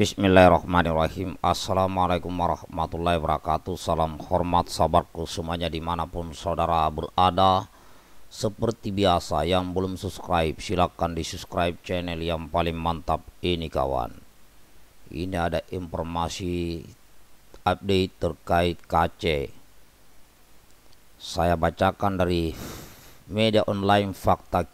Bismillahirrahmanirrahim Assalamualaikum warahmatullahi wabarakatuh Salam hormat sahabatku semuanya dimanapun saudara berada Seperti biasa yang belum subscribe silahkan di subscribe channel yang paling mantap ini kawan Ini ada informasi update terkait KC Saya bacakan dari media online fakta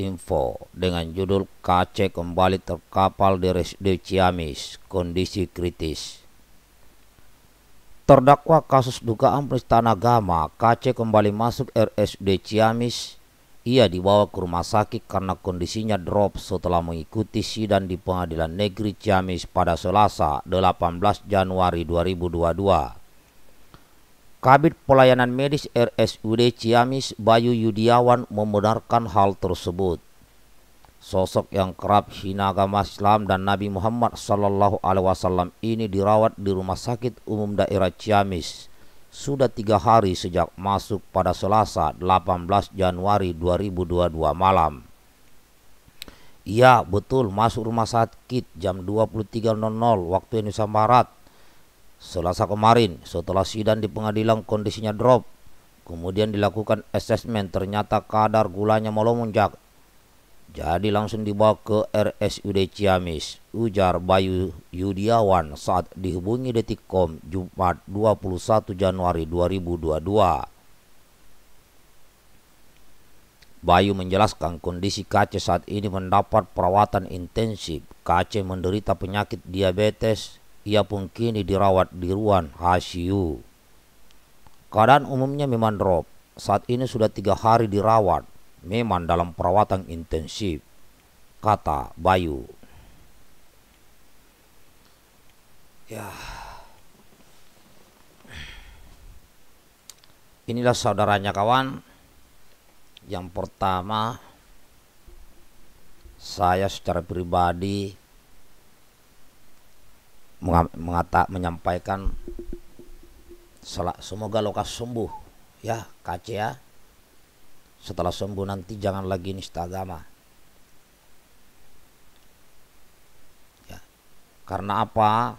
info dengan judul KC kembali terkapal di Residu Ciamis, kondisi kritis. Terdakwa kasus dugaan peristana agama KC kembali masuk RSUD Ciamis. Ia dibawa ke rumah sakit karena kondisinya drop setelah mengikuti sidang di pengadilan negeri Ciamis pada Selasa 18 Januari 2022. Kabit Pelayanan Medis RSUD Ciamis Bayu Yudiawan membenarkan hal tersebut. Sosok yang kerap hina agama Islam dan Nabi Muhammad Sallallahu Alaihi Wasallam ini dirawat di Rumah Sakit Umum Daerah Ciamis sudah tiga hari sejak masuk pada Selasa 18 Januari 2022 malam. Iya betul masuk rumah sakit jam 23.00 waktu Indonesia Barat Selasa kemarin, setelah sidang di pengadilan kondisinya drop, kemudian dilakukan asesmen ternyata kadar gulanya malah melonjak. Jadi langsung dibawa ke RSUD Ciamis, ujar Bayu Yudiawan saat dihubungi Detikkom Jumat 21 Januari 2022. Bayu menjelaskan kondisi KC saat ini mendapat perawatan intensif. KC menderita penyakit diabetes ia pun kini dirawat di ruang HCU. Keadaan umumnya memang drop. Saat ini sudah tiga hari dirawat, memang dalam perawatan intensif, kata Bayu. Ya, inilah saudaranya kawan. Yang pertama, saya secara pribadi mengata menyampaikan semoga lokas sembuh ya kace ya setelah sembuh nanti jangan lagi nista agama ya karena apa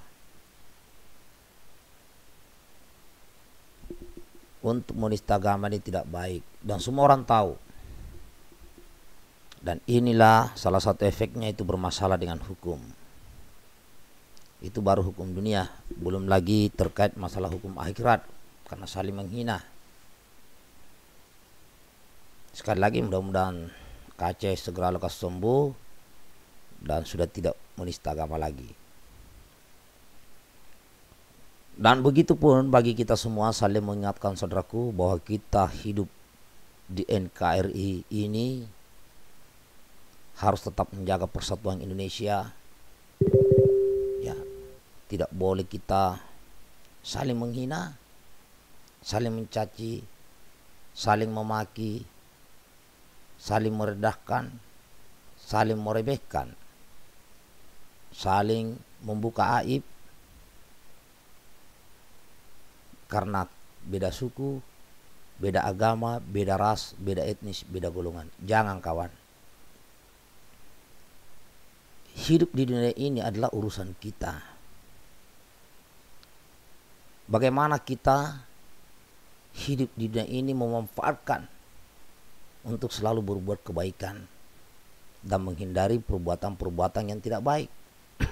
untuk menista agama ini tidak baik dan semua orang tahu dan inilah salah satu efeknya itu bermasalah dengan hukum itu baru hukum dunia belum lagi terkait masalah hukum akhirat karena saling menghina sekali lagi mudah-mudahan Aceh segera lekas sembuh dan sudah tidak menista agama lagi dan begitu pun bagi kita semua saling mengingatkan saudaraku bahwa kita hidup di NKRI ini harus tetap menjaga persatuan Indonesia tidak boleh kita saling menghina, saling mencaci, saling memaki, saling meredahkan, saling meremehkan, saling membuka aib karena beda suku, beda agama, beda ras, beda etnis, beda golongan. Jangan kawan. Hidup di dunia ini adalah urusan kita bagaimana kita hidup di dunia ini memanfaatkan untuk selalu berbuat kebaikan dan menghindari perbuatan-perbuatan yang tidak baik.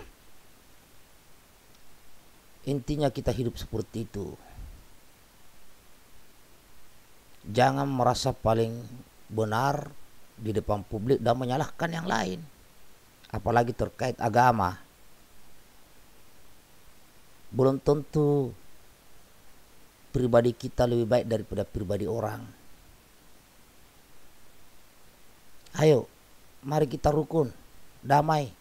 Intinya kita hidup seperti itu. Jangan merasa paling benar di depan publik dan menyalahkan yang lain, apalagi terkait agama. Belum tentu pribadi kita lebih baik daripada pribadi orang. Ayo, mari kita rukun, damai.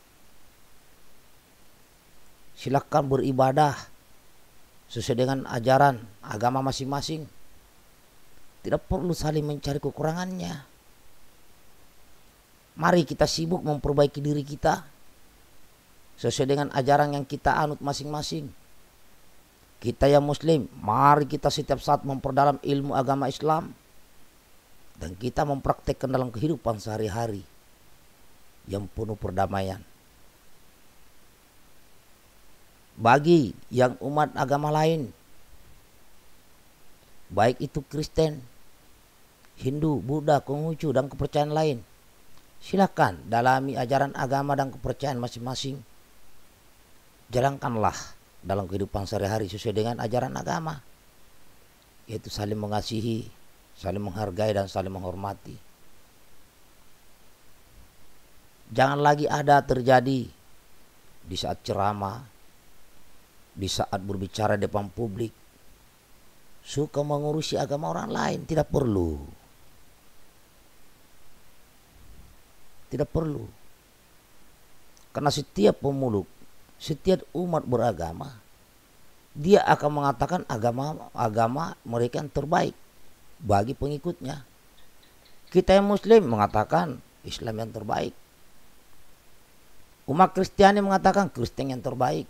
Silakan beribadah sesuai dengan ajaran agama masing-masing. Tidak perlu saling mencari kekurangannya. Mari kita sibuk memperbaiki diri kita sesuai dengan ajaran yang kita anut masing-masing kita yang muslim, mari kita setiap saat memperdalam ilmu agama Islam dan kita mempraktekkan dalam kehidupan sehari-hari yang penuh perdamaian. Bagi yang umat agama lain, baik itu Kristen, Hindu, Buddha, Konghucu, dan kepercayaan lain, silakan dalami ajaran agama dan kepercayaan masing-masing. Jalankanlah dalam kehidupan sehari-hari sesuai dengan ajaran agama yaitu saling mengasihi, saling menghargai dan saling menghormati. Jangan lagi ada terjadi di saat ceramah, di saat berbicara di depan publik suka mengurusi agama orang lain, tidak perlu. Tidak perlu. Karena setiap pemulung setiap umat beragama dia akan mengatakan agama agama mereka yang terbaik bagi pengikutnya. Kita yang muslim mengatakan Islam yang terbaik. Umat Kristiani mengatakan Kristen yang terbaik.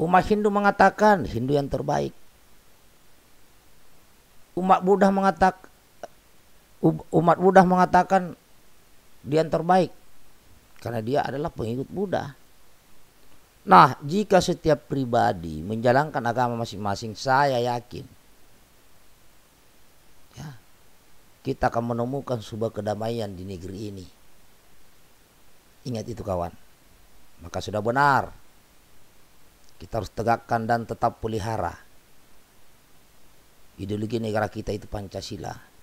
Umat Hindu mengatakan Hindu yang terbaik. Umat Buddha mengatakan umat Buddha mengatakan dia yang terbaik karena dia adalah pengikut Buddha. Nah, jika setiap pribadi menjalankan agama masing-masing, saya yakin ya, kita akan menemukan sebuah kedamaian di negeri ini. Ingat itu kawan. Maka sudah benar. Kita harus tegakkan dan tetap pelihara. Ideologi negara kita itu Pancasila.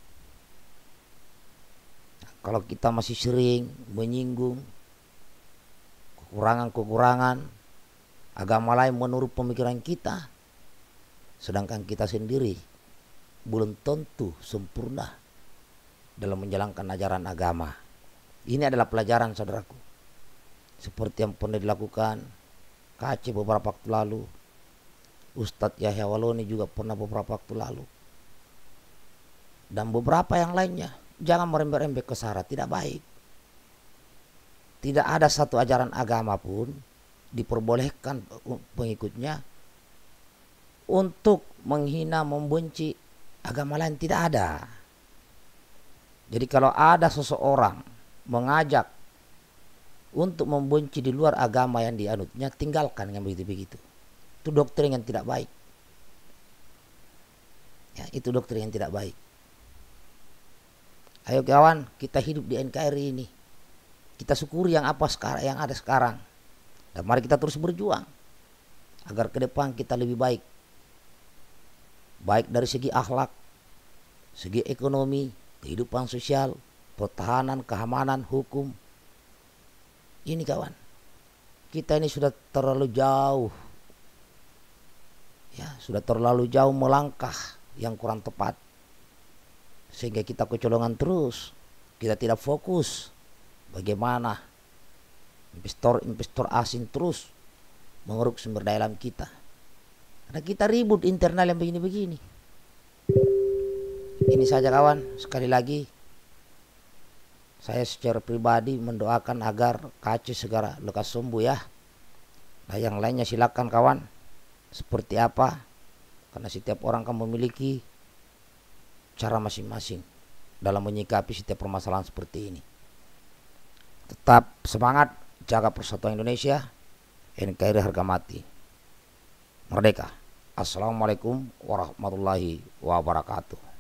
kalau kita masih sering menyinggung kekurangan-kekurangan agama lain menurut pemikiran kita sedangkan kita sendiri belum tentu sempurna dalam menjalankan ajaran agama ini adalah pelajaran saudaraku seperti yang pernah dilakukan KC beberapa waktu lalu Ustadz Yahya Waloni juga pernah beberapa waktu lalu dan beberapa yang lainnya jangan merembet-rembet ke sara tidak baik tidak ada satu ajaran agama pun diperbolehkan pengikutnya untuk menghina, membenci agama lain tidak ada. Jadi kalau ada seseorang mengajak untuk membenci di luar agama yang dianutnya, tinggalkan yang begitu-begitu. Itu dokter yang tidak baik. Ya, itu dokter yang tidak baik. Ayo kawan, kita hidup di NKRI ini kita syukuri yang apa sekarang yang ada sekarang dan mari kita terus berjuang agar ke depan kita lebih baik baik dari segi akhlak segi ekonomi kehidupan sosial pertahanan keamanan hukum ini kawan kita ini sudah terlalu jauh ya sudah terlalu jauh melangkah yang kurang tepat sehingga kita kecolongan terus kita tidak fokus bagaimana investor-investor asing terus mengeruk sumber daya alam kita. Karena kita ribut internal yang begini-begini. Ini saja kawan, sekali lagi saya secara pribadi mendoakan agar kacu segera lekas sembuh ya. Nah yang lainnya silakan kawan seperti apa karena setiap orang kan memiliki cara masing-masing dalam menyikapi setiap permasalahan seperti ini. Tetap semangat jaga persatuan Indonesia. NKRI harga mati. Merdeka. Assalamualaikum warahmatullahi wabarakatuh.